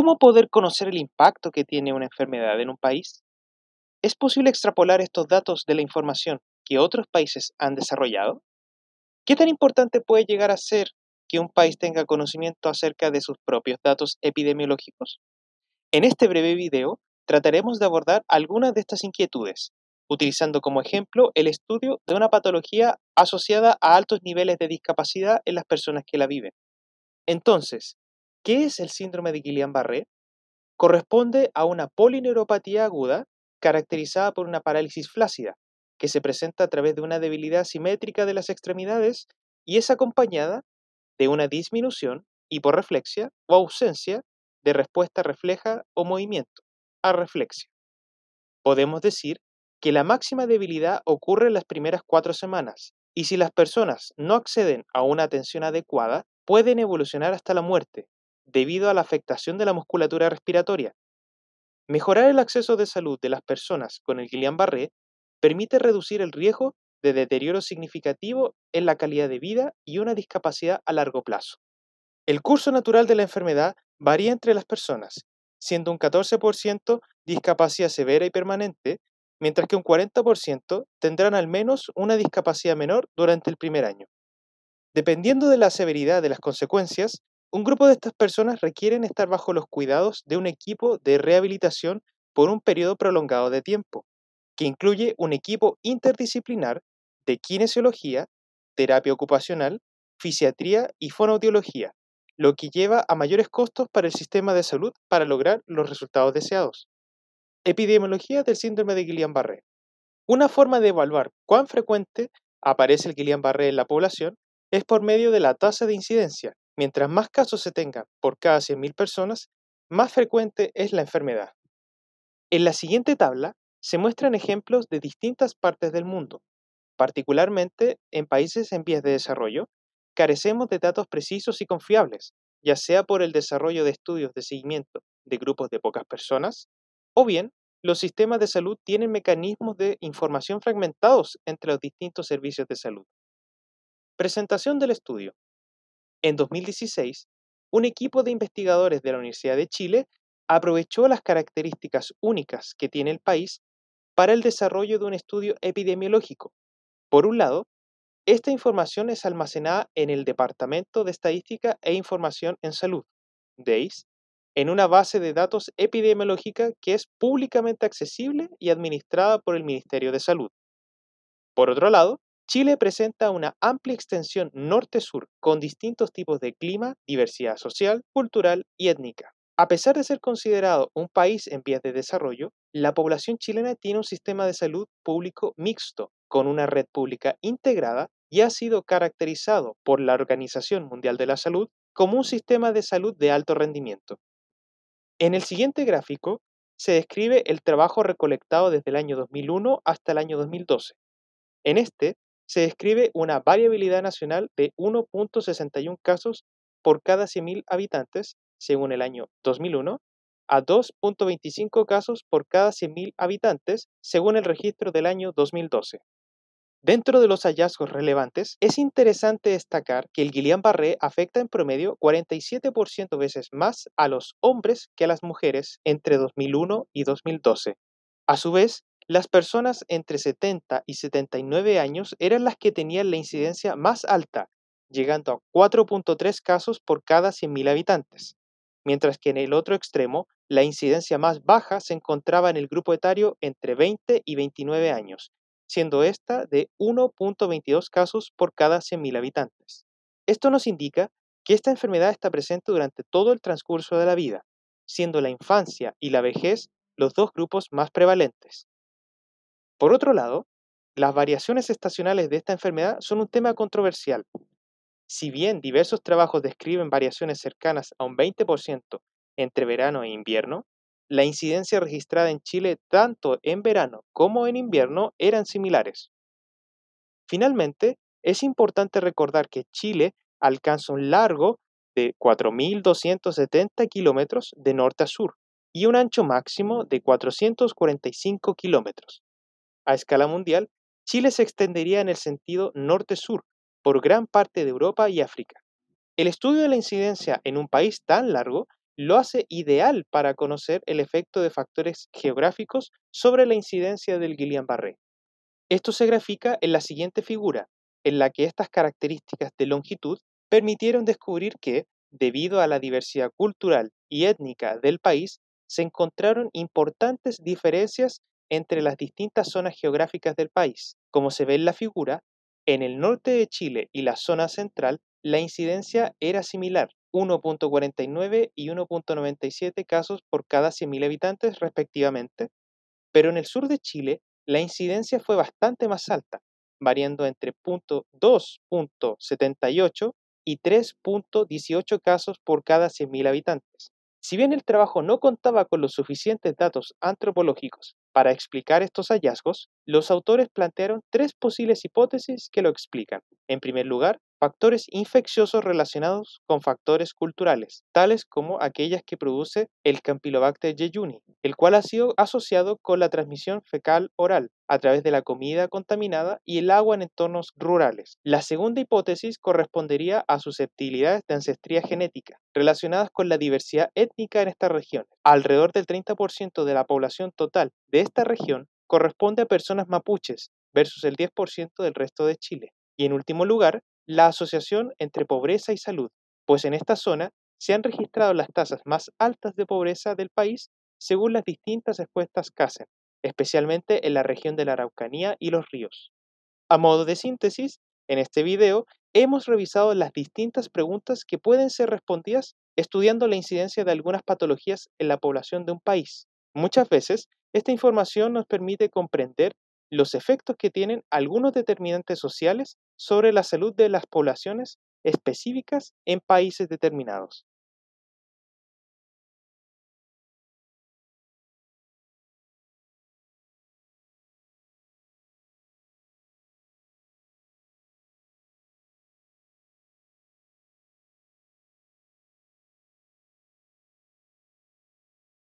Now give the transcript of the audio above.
¿Cómo poder conocer el impacto que tiene una enfermedad en un país? ¿Es posible extrapolar estos datos de la información que otros países han desarrollado? ¿Qué tan importante puede llegar a ser que un país tenga conocimiento acerca de sus propios datos epidemiológicos? En este breve video trataremos de abordar algunas de estas inquietudes, utilizando como ejemplo el estudio de una patología asociada a altos niveles de discapacidad en las personas que la viven. Entonces, ¿Qué es el síndrome de Guillain-Barré? Corresponde a una polineuropatía aguda caracterizada por una parálisis flácida, que se presenta a través de una debilidad simétrica de las extremidades y es acompañada de una disminución, hiporreflexia o ausencia de respuesta refleja o movimiento, a reflexia. Podemos decir que la máxima debilidad ocurre en las primeras cuatro semanas y si las personas no acceden a una atención adecuada, pueden evolucionar hasta la muerte, debido a la afectación de la musculatura respiratoria. Mejorar el acceso de salud de las personas con el Guillain-Barré permite reducir el riesgo de deterioro significativo en la calidad de vida y una discapacidad a largo plazo. El curso natural de la enfermedad varía entre las personas, siendo un 14% discapacidad severa y permanente, mientras que un 40% tendrán al menos una discapacidad menor durante el primer año. Dependiendo de la severidad de las consecuencias, un grupo de estas personas requieren estar bajo los cuidados de un equipo de rehabilitación por un periodo prolongado de tiempo, que incluye un equipo interdisciplinar de kinesiología, terapia ocupacional, fisiatría y fonoaudiología, lo que lleva a mayores costos para el sistema de salud para lograr los resultados deseados. Epidemiología del síndrome de Guillain-Barré. Una forma de evaluar cuán frecuente aparece el Guillain-Barré en la población es por medio de la tasa de incidencia, Mientras más casos se tengan por cada 100.000 personas, más frecuente es la enfermedad. En la siguiente tabla se muestran ejemplos de distintas partes del mundo. Particularmente en países en vías de desarrollo, carecemos de datos precisos y confiables, ya sea por el desarrollo de estudios de seguimiento de grupos de pocas personas, o bien los sistemas de salud tienen mecanismos de información fragmentados entre los distintos servicios de salud. Presentación del estudio. En 2016, un equipo de investigadores de la Universidad de Chile aprovechó las características únicas que tiene el país para el desarrollo de un estudio epidemiológico. Por un lado, esta información es almacenada en el Departamento de Estadística e Información en Salud, DEIS, en una base de datos epidemiológica que es públicamente accesible y administrada por el Ministerio de Salud. Por otro lado, Chile presenta una amplia extensión norte-sur con distintos tipos de clima, diversidad social, cultural y étnica. A pesar de ser considerado un país en vías de desarrollo, la población chilena tiene un sistema de salud público mixto, con una red pública integrada y ha sido caracterizado por la Organización Mundial de la Salud como un sistema de salud de alto rendimiento. En el siguiente gráfico se describe el trabajo recolectado desde el año 2001 hasta el año 2012. En este se describe una variabilidad nacional de 1.61 casos por cada 100.000 habitantes, según el año 2001, a 2.25 casos por cada 100.000 habitantes, según el registro del año 2012. Dentro de los hallazgos relevantes, es interesante destacar que el Guillain-Barré afecta en promedio 47% veces más a los hombres que a las mujeres entre 2001 y 2012. A su vez, las personas entre 70 y 79 años eran las que tenían la incidencia más alta, llegando a 4.3 casos por cada 100.000 habitantes, mientras que en el otro extremo, la incidencia más baja se encontraba en el grupo etario entre 20 y 29 años, siendo esta de 1.22 casos por cada 100.000 habitantes. Esto nos indica que esta enfermedad está presente durante todo el transcurso de la vida, siendo la infancia y la vejez los dos grupos más prevalentes. Por otro lado, las variaciones estacionales de esta enfermedad son un tema controversial. Si bien diversos trabajos describen variaciones cercanas a un 20% entre verano e invierno, la incidencia registrada en Chile tanto en verano como en invierno eran similares. Finalmente, es importante recordar que Chile alcanza un largo de 4.270 kilómetros de norte a sur y un ancho máximo de 445 kilómetros. A escala mundial, Chile se extendería en el sentido norte-sur por gran parte de Europa y África. El estudio de la incidencia en un país tan largo lo hace ideal para conocer el efecto de factores geográficos sobre la incidencia del Guillain-Barré. Esto se grafica en la siguiente figura, en la que estas características de longitud permitieron descubrir que, debido a la diversidad cultural y étnica del país, se encontraron importantes diferencias entre las distintas zonas geográficas del país. Como se ve en la figura, en el norte de Chile y la zona central, la incidencia era similar, 1.49 y 1.97 casos por cada 100.000 habitantes respectivamente, pero en el sur de Chile la incidencia fue bastante más alta, variando entre 2.78 y 3.18 casos por cada 100.000 habitantes. Si bien el trabajo no contaba con los suficientes datos antropológicos para explicar estos hallazgos, los autores plantearon tres posibles hipótesis que lo explican. En primer lugar, factores infecciosos relacionados con factores culturales, tales como aquellas que produce el Campylobacter jejuni, el cual ha sido asociado con la transmisión fecal oral a través de la comida contaminada y el agua en entornos rurales. La segunda hipótesis correspondería a susceptibilidades de ancestría genética relacionadas con la diversidad étnica en esta región. Alrededor del 30% de la población total de esta región corresponde a personas mapuches versus el 10% del resto de Chile. Y en último lugar, la asociación entre pobreza y salud, pues en esta zona se han registrado las tasas más altas de pobreza del país según las distintas encuestas CASEN, especialmente en la región de la Araucanía y los ríos. A modo de síntesis, en este video hemos revisado las distintas preguntas que pueden ser respondidas estudiando la incidencia de algunas patologías en la población de un país. Muchas veces, esta información nos permite comprender los efectos que tienen algunos determinantes sociales sobre la salud de las poblaciones específicas en países determinados.